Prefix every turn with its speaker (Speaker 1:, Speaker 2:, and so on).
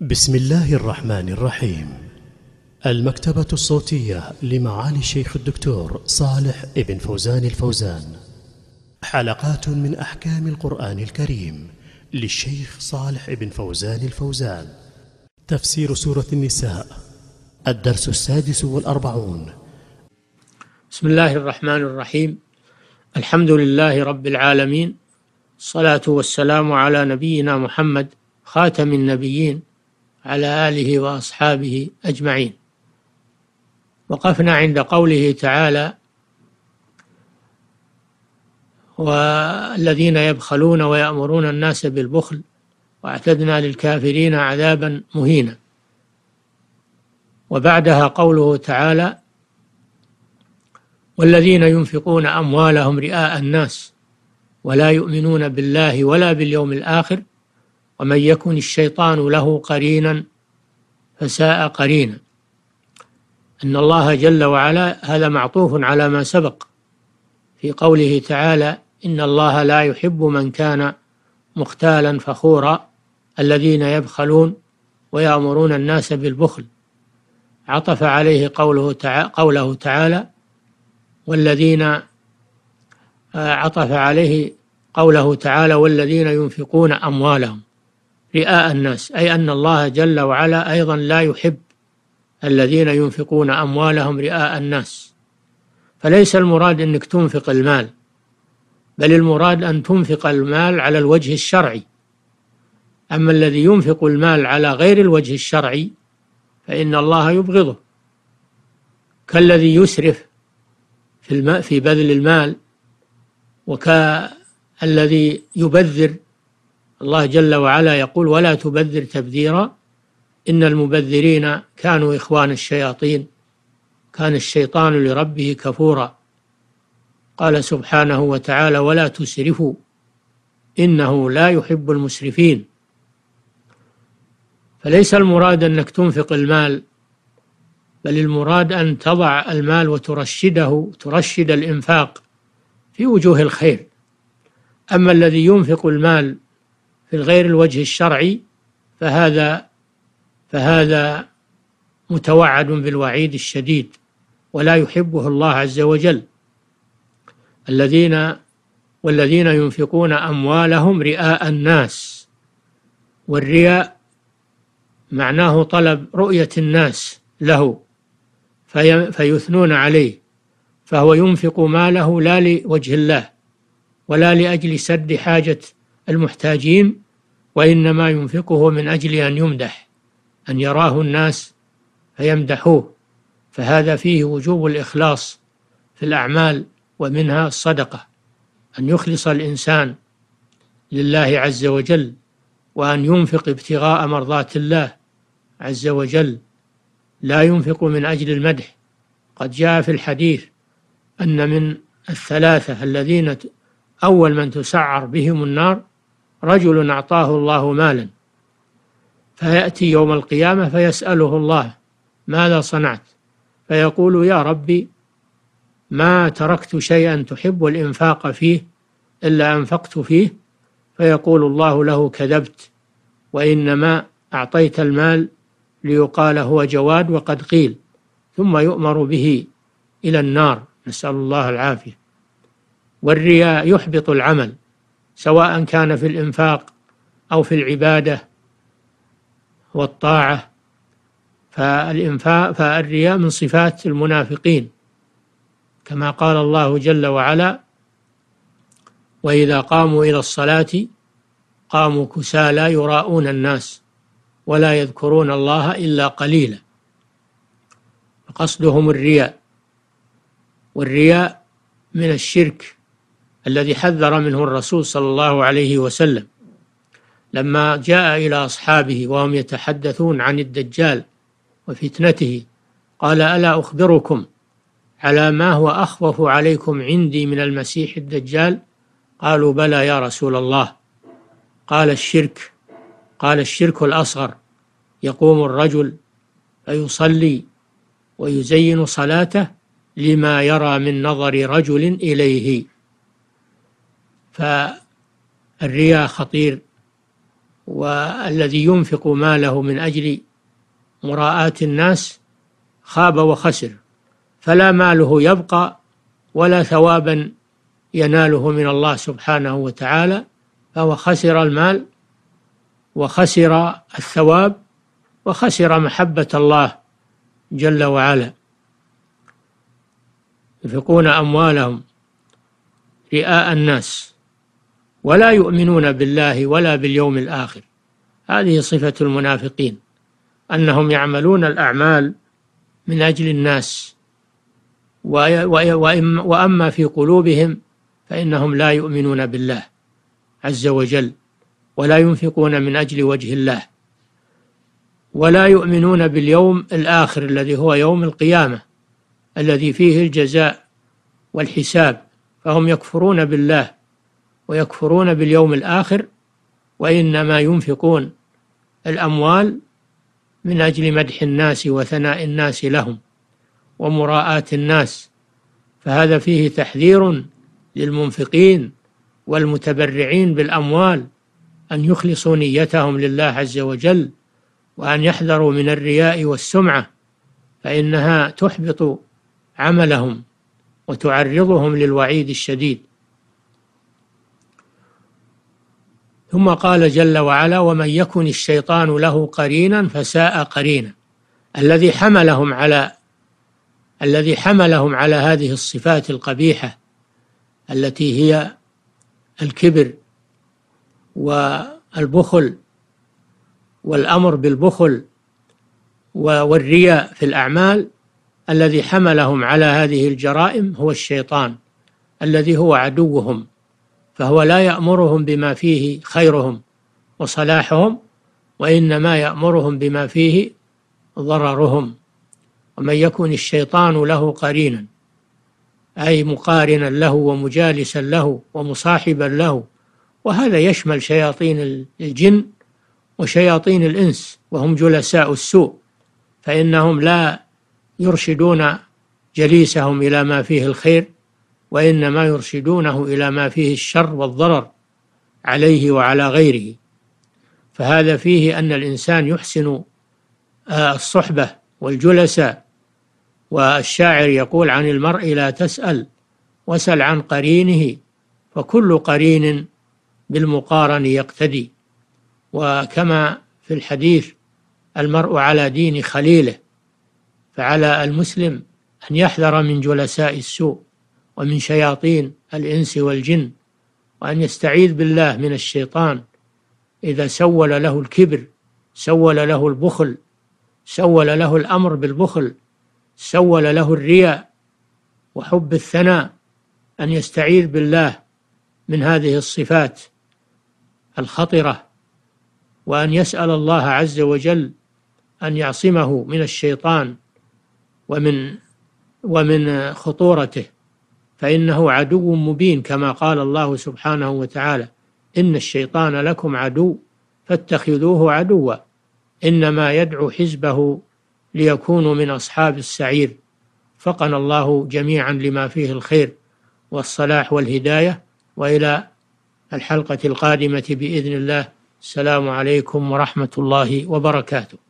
Speaker 1: بسم الله الرحمن الرحيم المكتبة الصوتية لمعالي الشيخ الدكتور صالح ابن فوزان الفوزان حلقات من أحكام القرآن الكريم للشيخ صالح ابن فوزان الفوزان تفسير سورة النساء الدرس السادس والأربعون بسم الله الرحمن الرحيم الحمد لله رب العالمين الصلاة والسلام على نبينا محمد خاتم النبيين على آله وأصحابه أجمعين وقفنا عند قوله تعالى والذين يبخلون ويأمرون الناس بالبخل وأعتدنا للكافرين عذابا مهينا وبعدها قوله تعالى والذين ينفقون أموالهم رئاء الناس ولا يؤمنون بالله ولا باليوم الآخر ومن يكن الشيطان له قرينا فساء قرينا أن الله جل وعلا هذا معطوف على ما سبق في قوله تعالى إن الله لا يحب من كان مختالا فخورا الذين يبخلون ويأمرون الناس بالبخل عطف عليه قوله تعالى, قوله تعالى والذين آه، عطف عليه قوله تعالى والذين ينفقون أموالهم رئاء الناس أي أن الله جل وعلا أيضا لا يحب الذين ينفقون أموالهم رئاء الناس فليس المراد أنك تنفق المال بل المراد أن تنفق المال على الوجه الشرعي أما الذي ينفق المال على غير الوجه الشرعي فإن الله يبغضه كالذي يسرف في, في بذل المال وكالذي يبذر الله جل وعلا يقول ولا تبذر تبذيرا إن المبذرين كانوا إخوان الشياطين كان الشيطان لربه كفورا قال سبحانه وتعالى ولا تسرفوا إنه لا يحب المسرفين فليس المراد أنك تنفق المال بل المراد أن تضع المال وترشده ترشد الإنفاق في وجوه الخير أما الذي ينفق المال في غير الوجه الشرعي فهذا فهذا متوعد بالوعيد الشديد ولا يحبه الله عز وجل الذين والذين ينفقون أموالهم رئاء الناس والرياء معناه طلب رؤية الناس له في فيثنون عليه فهو ينفق ماله لا لوجه الله ولا لأجل سد حاجة المحتاجين وإنما ينفقه من أجل أن يمدح أن يراه الناس فيمدحوه فهذا فيه وجوب الإخلاص في الأعمال ومنها الصدقة أن يخلص الإنسان لله عز وجل وأن ينفق ابتغاء مرضاة الله عز وجل لا ينفق من أجل المدح قد جاء في الحديث أن من الثلاثة الذين أول من تسعر بهم النار رجل أعطاه الله مالا فيأتي يوم القيامة فيسأله الله ماذا صنعت فيقول يا ربي ما تركت شيئا تحب الإنفاق فيه إلا أنفقت فيه فيقول الله له كذبت وإنما أعطيت المال ليقال هو جواد وقد قيل ثم يؤمر به إلى النار نسأل الله العافية والرياء يحبط العمل سواء كان في الإنفاق أو في العبادة والطاعة فالإنفاق فالرياء من صفات المنافقين كما قال الله جل وعلا وإذا قاموا إلى الصلاة قاموا كسالى يراءون الناس ولا يذكرون الله إلا قليلا قصدهم الرياء والرياء من الشرك الذي حذر منه الرسول صلى الله عليه وسلم لما جاء إلى أصحابه وهم يتحدثون عن الدجال وفتنته قال ألا أخبركم على ما هو أخوف عليكم عندي من المسيح الدجال قالوا بلى يا رسول الله قال الشرك قال الشرك الأصغر يقوم الرجل فيصلي ويزين صلاته لما يرى من نظر رجل إليه فالرياء خطير والذي ينفق ماله من أجل مراءاة الناس خاب وخسر فلا ماله يبقى ولا ثوابا يناله من الله سبحانه وتعالى فهو خسر المال وخسر الثواب وخسر محبة الله جل وعلا ينفقون أموالهم رئاء الناس ولا يؤمنون بالله ولا باليوم الآخر هذه صفة المنافقين أنهم يعملون الأعمال من أجل الناس وأما في قلوبهم فإنهم لا يؤمنون بالله عز وجل ولا ينفقون من أجل وجه الله ولا يؤمنون باليوم الآخر الذي هو يوم القيامة الذي فيه الجزاء والحساب فهم يكفرون بالله ويكفرون باليوم الآخر وإنما ينفقون الأموال من أجل مدح الناس وثناء الناس لهم ومراءاة الناس فهذا فيه تحذير للمنفقين والمتبرعين بالأموال أن يخلصوا نيتهم لله عز وجل وأن يحذروا من الرياء والسمعة فإنها تحبط عملهم وتعرضهم للوعيد الشديد ثم قال جل وعلا ومن يكن الشيطان له قرينا فساء قرينا الذي حملهم على الذي حملهم على هذه الصفات القبيحة التي هي الكبر والبخل والأمر بالبخل والرياء في الأعمال الذي حملهم على هذه الجرائم هو الشيطان الذي هو عدوهم فهو لا يأمرهم بما فيه خيرهم وصلاحهم وإنما يأمرهم بما فيه ضررهم ومن يكن الشيطان له قرينا أي مقارنا له ومجالسا له ومصاحبا له وهذا يشمل شياطين الجن وشياطين الإنس وهم جلساء السوء فإنهم لا يرشدون جليسهم إلى ما فيه الخير وإنما يرشدونه إلى ما فيه الشر والضرر عليه وعلى غيره فهذا فيه أن الإنسان يحسن آه، الصحبة والجلساء والشاعر يقول عن المرء لا تسأل وسل عن قرينه فكل قرين بالمقارن يقتدي وكما في الحديث المرء على دين خليله فعلى المسلم أن يحذر من جلساء السوء ومن شياطين الإنس والجن وأن يستعيذ بالله من الشيطان إذا سول له الكبر سول له البخل سول له الأمر بالبخل سول له الرياء وحب الثناء أن يستعيذ بالله من هذه الصفات الخطرة وأن يسأل الله عز وجل أن يعصمه من الشيطان ومن ومن خطورته فإنه عدو مبين كما قال الله سبحانه وتعالى إن الشيطان لكم عدو فاتخذوه عدوا إنما يدعو حزبه ليكونوا من أصحاب السعير فقنا الله جميعا لما فيه الخير والصلاح والهداية وإلى الحلقة القادمة بإذن الله السلام عليكم ورحمة الله وبركاته